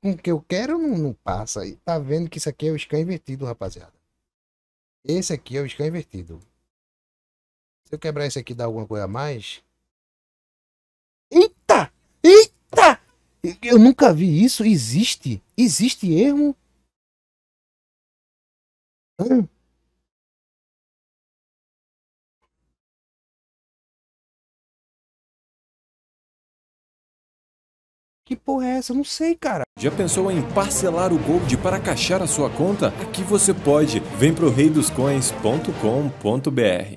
com o que eu quero não, não passa. E tá vendo que isso aqui é o scan invertido, rapaziada. Esse aqui é o scan invertido. Se eu quebrar esse aqui, dá alguma coisa a mais? Eita! Eita! Eu nunca vi isso. Existe? Existe ermo? Hum. Que porra é essa? Eu não sei, cara. Já pensou em parcelar o Gold para caixar a sua conta? Aqui você pode. Vem pro reidoscoins.com.br